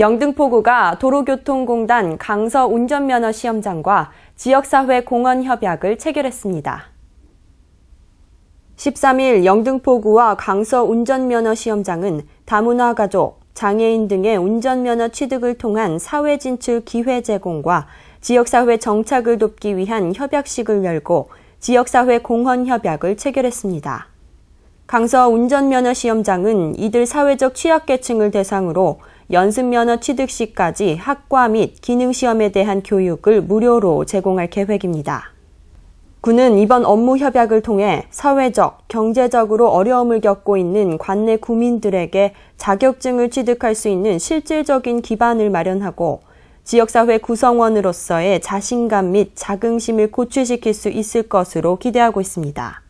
영등포구가 도로교통공단 강서 운전면허 시험장과 지역사회 공헌 협약을 체결했습니다. 13일 영등포구와 강서 운전면허 시험장은 다문화 가족, 장애인 등의 운전면허 취득을 통한 사회 진출 기회 제공과 지역사회 정착을 돕기 위한 협약식을 열고 지역사회 공헌 협약을 체결했습니다. 강서 운전면허 시험장은 이들 사회적 취약계층을 대상으로 연습면허 취득 시까지 학과 및 기능시험에 대한 교육을 무료로 제공할 계획입니다. 군은 이번 업무 협약을 통해 사회적, 경제적으로 어려움을 겪고 있는 관내 구민들에게 자격증을 취득할 수 있는 실질적인 기반을 마련하고 지역사회 구성원으로서의 자신감 및 자긍심을 고취시킬 수 있을 것으로 기대하고 있습니다.